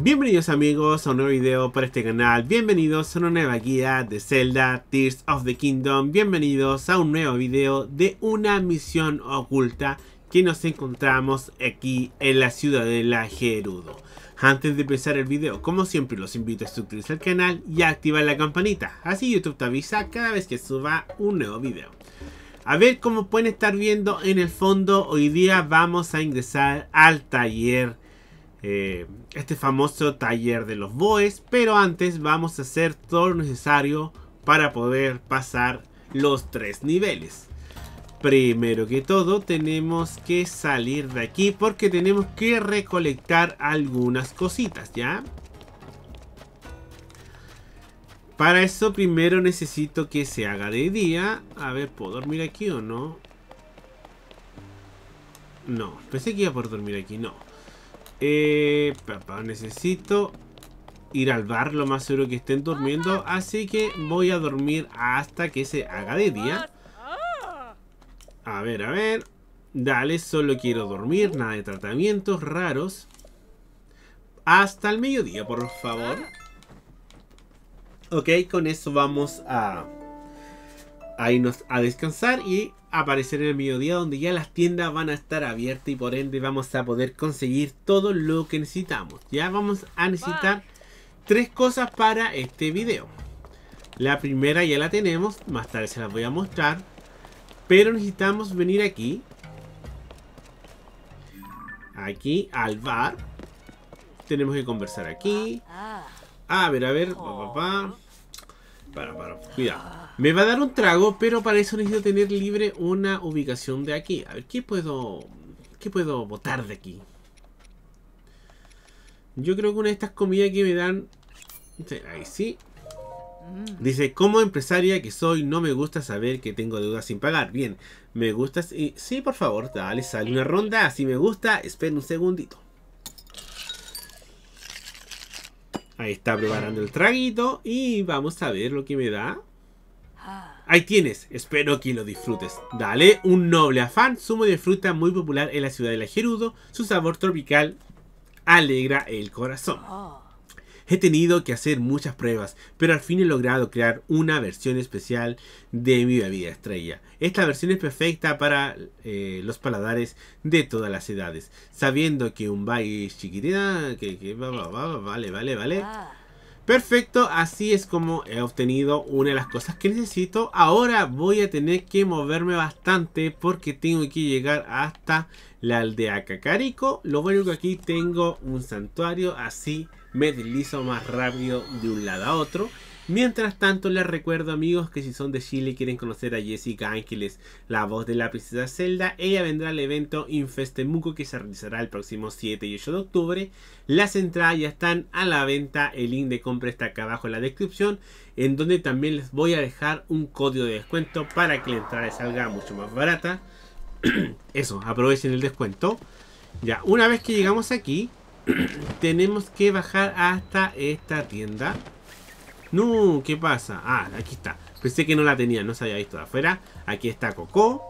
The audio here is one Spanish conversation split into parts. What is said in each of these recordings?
Bienvenidos amigos a un nuevo video para este canal, bienvenidos a una nueva guía de Zelda Tears of the Kingdom, bienvenidos a un nuevo video de una misión oculta que nos encontramos aquí en la ciudad de la Gerudo. Antes de empezar el video, como siempre los invito a suscribirse al canal y a activar la campanita, así YouTube te avisa cada vez que suba un nuevo video. A ver, como pueden estar viendo en el fondo, hoy día vamos a ingresar al taller eh, este famoso taller de los boes. Pero antes vamos a hacer todo lo necesario para poder pasar los tres niveles. Primero que todo tenemos que salir de aquí porque tenemos que recolectar algunas cositas, ¿ya? Para eso primero necesito que se haga de día. A ver, ¿puedo dormir aquí o no? No, pensé que iba por dormir aquí, no. Eh, papá, necesito ir al bar, lo más seguro que estén durmiendo. Así que voy a dormir hasta que se haga de día. A ver, a ver. Dale, solo quiero dormir, nada de tratamientos raros. Hasta el mediodía, por favor. Ok, con eso vamos a, a irnos a descansar y aparecer en el mediodía donde ya las tiendas van a estar abiertas y por ende vamos a poder conseguir todo lo que necesitamos. Ya vamos a necesitar tres cosas para este video. La primera ya la tenemos, más tarde se las voy a mostrar. Pero necesitamos venir aquí. Aquí, al bar. Tenemos que conversar aquí. Ah, ah. A ver, a ver, papá. Oh. Para, para, cuidado. Me va a dar un trago, pero para eso necesito tener libre una ubicación de aquí. A ver, ¿qué puedo... ¿Qué puedo botar de aquí? Yo creo que una de estas comidas que me dan... Ahí sí. Dice, como empresaria que soy, no me gusta saber que tengo deudas sin pagar. Bien, me gusta... Sí, por favor, dale, sale una ronda. Así me gusta, espera un segundito. Ahí está preparando el traguito y vamos a ver lo que me da. Ah. Ahí tienes, espero que lo disfrutes. Dale, un noble afán, zumo de fruta muy popular en la ciudad de la Gerudo. Su sabor tropical alegra el corazón. Ah. He tenido que hacer muchas pruebas, pero al fin he logrado crear una versión especial de mi bebida estrella. Esta versión es perfecta para eh, los paladares de todas las edades, sabiendo que un baile chiquitina, que, vale, vale, vale. Ah. Perfecto, así es como he obtenido una de las cosas que necesito. Ahora voy a tener que moverme bastante porque tengo que llegar hasta la aldea Cacarico. Lo bueno que aquí tengo un santuario, así me deslizo más rápido de un lado a otro. Mientras tanto, les recuerdo amigos que si son de Chile y quieren conocer a Jessica Ángeles, la voz de la princesa Zelda, ella vendrá al evento Infestemuco que se realizará el próximo 7 y 8 de octubre. Las entradas ya están a la venta, el link de compra está acá abajo en la descripción, en donde también les voy a dejar un código de descuento para que la entrada salga mucho más barata. Eso, aprovechen el descuento. Ya, una vez que llegamos aquí, tenemos que bajar hasta esta tienda. No, ¿qué pasa? Ah, aquí está. Pensé que no la tenía, no se había visto afuera. Aquí está Coco.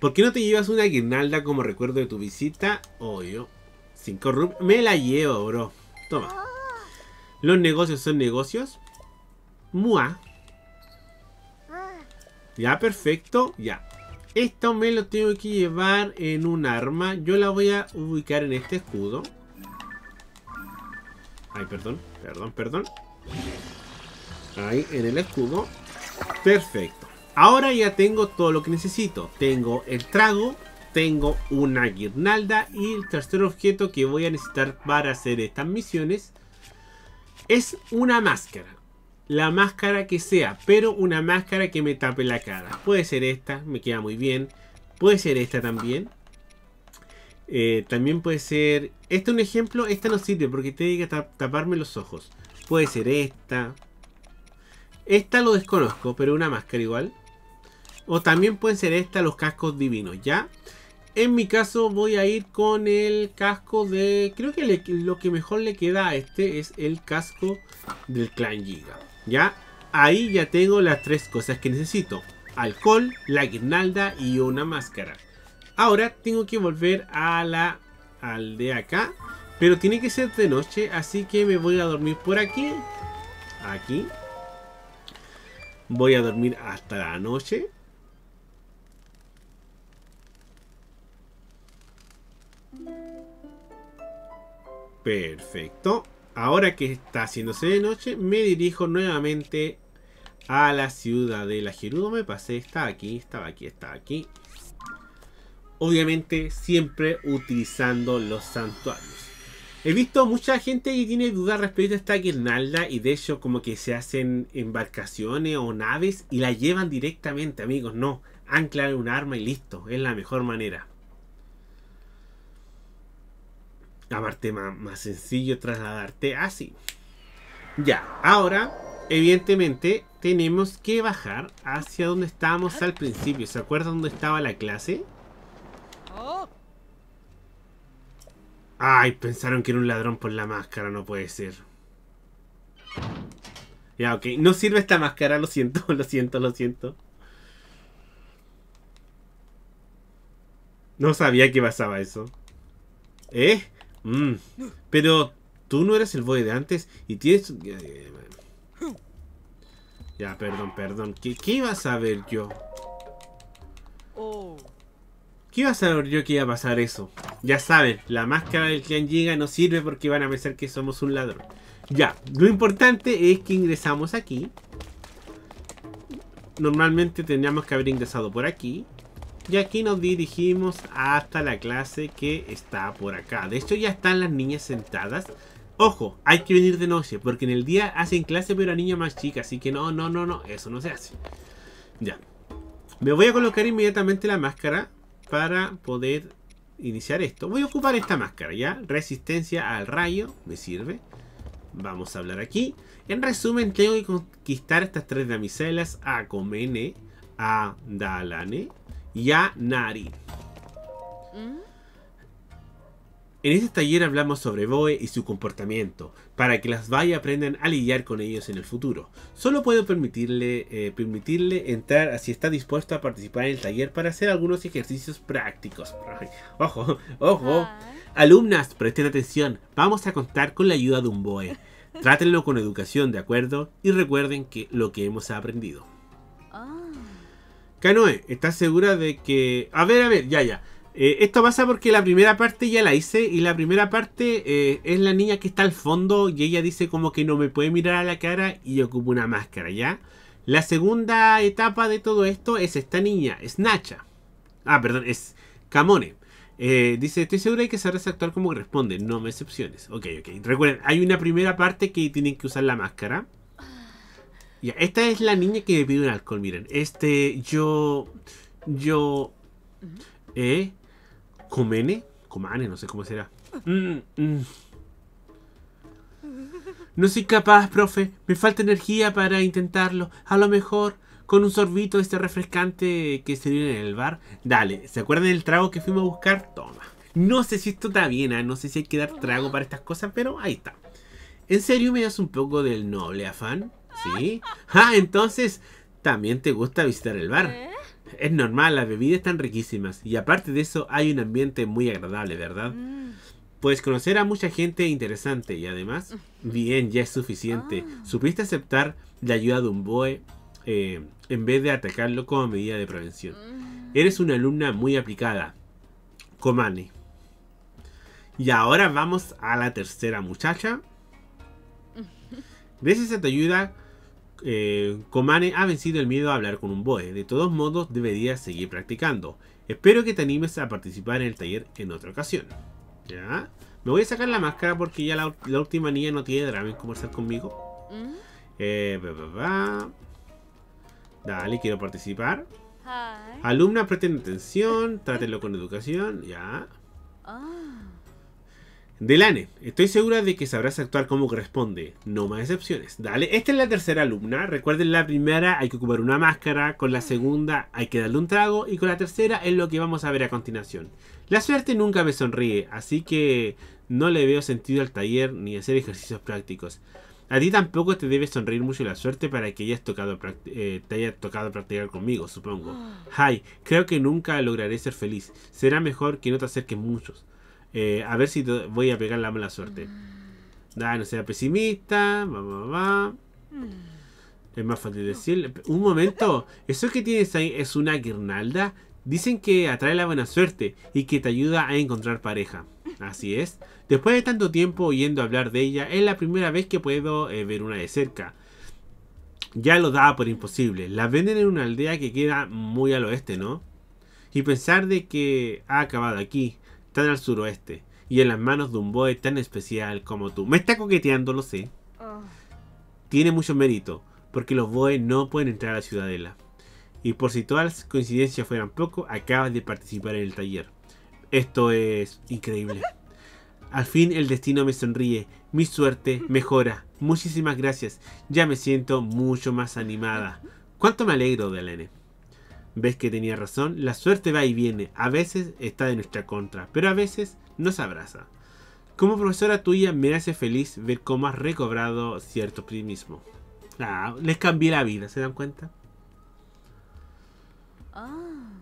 ¿Por qué no te llevas una guirnalda como recuerdo de tu visita? Obvio. 5 rup. Me la llevo, bro. Toma. Los negocios son negocios. Mua. Ya, perfecto. Ya. Esto me lo tengo que llevar en un arma. Yo la voy a ubicar en este escudo. Ay, perdón, perdón, perdón. Ahí, en el escudo. Perfecto. Ahora ya tengo todo lo que necesito. Tengo el trago, tengo una guirnalda y el tercer objeto que voy a necesitar para hacer estas misiones es una máscara la máscara que sea, pero una máscara que me tape la cara. Puede ser esta, me queda muy bien. Puede ser esta también. Eh, también puede ser... Este es un ejemplo, esta no sirve porque tiene que taparme los ojos. Puede ser esta. Esta lo desconozco, pero una máscara igual. O también pueden ser esta los cascos divinos, ¿ya? En mi caso voy a ir con el casco de... Creo que lo que mejor le queda a este es el casco del Clan Giga. ¿Ya? Ahí ya tengo las tres cosas que necesito. Alcohol, la guirnalda y una máscara. Ahora tengo que volver a la aldea acá. Pero tiene que ser de noche, así que me voy a dormir por aquí. Aquí. Voy a dormir hasta la noche. Perfecto ahora que está haciéndose de noche, me dirijo nuevamente a la ciudad de la Gerudo. Me pasé, estaba aquí, estaba aquí, estaba aquí. Obviamente siempre utilizando los santuarios. He visto mucha gente que tiene dudas respecto a esta guirnalda y de hecho como que se hacen embarcaciones o naves y la llevan directamente, amigos. No, anclar un arma y listo, es la mejor manera. aparte más, más sencillo trasladarte así. Ya, ahora, evidentemente, tenemos que bajar hacia donde estábamos al principio. ¿Se acuerdan dónde estaba la clase? Ay, pensaron que era un ladrón por la máscara, no puede ser. Ya, ok. No sirve esta máscara, lo siento, lo siento, lo siento. No sabía que pasaba eso. ¿Eh? Mm. pero tú no eres el boy de antes y tienes... Ya, perdón, perdón. ¿Qué, iba a saber yo? ¿Qué iba a saber yo que iba a pasar eso? Ya saben, la máscara del clan llega no sirve porque van a pensar que somos un ladrón. Ya, lo importante es que ingresamos aquí. Normalmente tendríamos que haber ingresado por aquí. Y aquí nos dirigimos hasta la clase que está por acá. De hecho ya están las niñas sentadas. Ojo, hay que venir de noche, porque en el día hacen clase pero a niña más chicas. Así que no, no, no, no, eso no se hace. Ya. Me voy a colocar inmediatamente la máscara para poder iniciar esto. Voy a ocupar esta máscara, ¿ya? Resistencia al rayo, me sirve. Vamos a hablar aquí. En resumen, tengo que conquistar estas tres damiselas. A Comene, a Dalane ya, Nari En este taller hablamos sobre Boe y su comportamiento, para que las vaya aprendan a lidiar con ellos en el futuro. Solo puedo permitirle, eh, permitirle entrar si está dispuesto a participar en el taller para hacer algunos ejercicios prácticos. Ojo, ojo. Ah. Alumnas, presten atención. Vamos a contar con la ayuda de un Boe. Trátenlo con educación, ¿de acuerdo? Y recuerden que lo que hemos aprendido. Ah. Canoe, ¿estás segura de que...? A ver, a ver, ya, ya. Eh, esto pasa porque la primera parte ya la hice y la primera parte eh, es la niña que está al fondo y ella dice como que no me puede mirar a la cara y ocupa una máscara, ¿ya? La segunda etapa de todo esto es esta niña, es Nacha. Ah, perdón, es Camone. Eh, dice, estoy segura de que sabrás actuar como corresponde, no me excepciones. Ok, ok. Recuerden, hay una primera parte que tienen que usar la máscara. Ya, esta es la niña que me un alcohol, miren. Este, yo. Yo. Eh. Comene. Comane, no sé cómo será. Mm, mm. No soy capaz, profe. Me falta energía para intentarlo. A lo mejor con un sorbito de este refrescante que se viene en el bar. Dale, ¿se acuerdan del trago que fuimos a buscar? Toma. No sé si esto está bien, ¿eh? no sé si hay que dar trago para estas cosas, pero ahí está. ¿En serio me das un poco del noble afán? ¿Sí? Ah, entonces, también te gusta visitar el bar. ¿Eh? Es normal, las bebidas están riquísimas y aparte de eso hay un ambiente muy agradable, ¿verdad? Mm. Puedes conocer a mucha gente interesante y además, bien, ya es suficiente. Ah. Supiste aceptar la ayuda de un boe eh, en vez de atacarlo como medida de prevención. Mm. Eres una alumna muy aplicada, Comani Y ahora vamos a la tercera muchacha. Gracias a tu ayuda, eh, Comane ha vencido el miedo a hablar con un boe. De todos modos, deberías seguir practicando. Espero que te animes a participar en el taller en otra ocasión. ¿Ya? Me voy a sacar la máscara porque ya la, última niña no tiene drama en conversar conmigo. Mm. Eh, Dale, quiero participar. Alumna, presten atención, trátenlo con educación. Ya. Delane, estoy segura de que sabrás actuar como corresponde. No más excepciones. Dale, esta es la tercera alumna. Recuerden, la primera hay que ocupar una máscara, con la segunda hay que darle un trago y con la tercera es lo que vamos a ver a continuación. La suerte nunca me sonríe, así que no le veo sentido al taller ni hacer ejercicios prácticos. A ti tampoco te debe sonreír mucho la suerte para que eh, te haya tocado practicar conmigo, supongo. Ay, creo que nunca lograré ser feliz. Será mejor que no te acerques muchos. Eh, a ver si voy a pegar la mala suerte. Ah, no sea pesimista. Mm. Es más fácil decir. Un momento. Eso que tienes ahí es una guirnalda. Dicen que atrae la buena suerte y que te ayuda a encontrar pareja. Así es. Después de tanto tiempo oyendo hablar de ella, es la primera vez que puedo eh, ver una de cerca. Ya lo daba por imposible. La venden en una aldea que queda muy al oeste, ¿no? Y pensar de que ha acabado aquí están al suroeste y en las manos de un boe tan especial como tú. Me está coqueteando, lo sé. Oh. Tiene mucho mérito, porque los boe no pueden entrar a la ciudadela. Y por si todas las coincidencias fueran poco, acabas de participar en el taller. Esto es increíble. Al fin el destino me sonríe, mi suerte mejora. Muchísimas gracias, ya me siento mucho más animada. ¿Cuánto me alegro, Delene? ves que tenía razón, la suerte va y viene, a veces está de nuestra contra, pero a veces nos abraza. Como profesora tuya me hace feliz ver cómo has recobrado cierto optimismo. Ah, les cambié la vida, ¿se dan cuenta? Ah.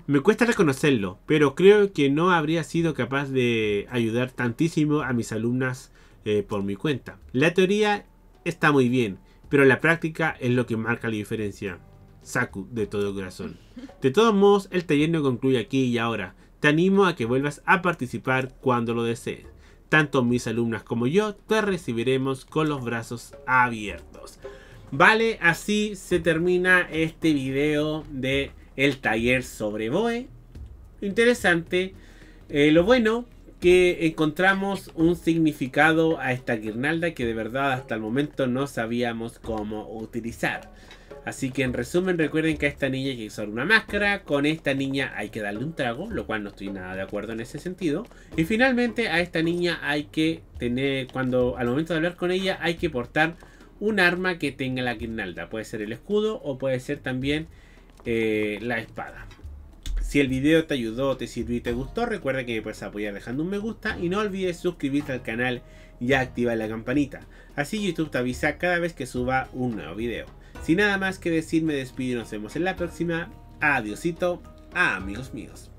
Me cuesta reconocerlo, pero creo que no habría sido capaz de ayudar tantísimo a mis alumnas eh, por mi cuenta. La teoría está muy bien, pero la práctica es lo que marca la diferencia. Saku de todo corazón. De todos modos, el taller no concluye aquí y ahora. Te animo a que vuelvas a participar cuando lo desees. Tanto mis alumnas como yo te recibiremos con los brazos abiertos. Vale, así se termina este video de el taller sobre BOE. Interesante. Eh, lo bueno que encontramos un significado a esta guirnalda que de verdad hasta el momento no sabíamos cómo utilizar. Así que en resumen recuerden que a esta niña hay que usar una máscara, con esta niña hay que darle un trago, lo cual no estoy nada de acuerdo en ese sentido. Y finalmente a esta niña hay que tener, cuando al momento de hablar con ella hay que portar un arma que tenga la guirnalda, puede ser el escudo o puede ser también eh, la espada. Si el video te ayudó, te sirvió y te gustó, recuerda que me puedes apoyar dejando un me gusta y no olvides suscribirte al canal y activar la campanita. Así YouTube te avisa cada vez que suba un nuevo video. Sin nada más que decir, me despido y nos vemos en la próxima. Adiosito, amigos míos.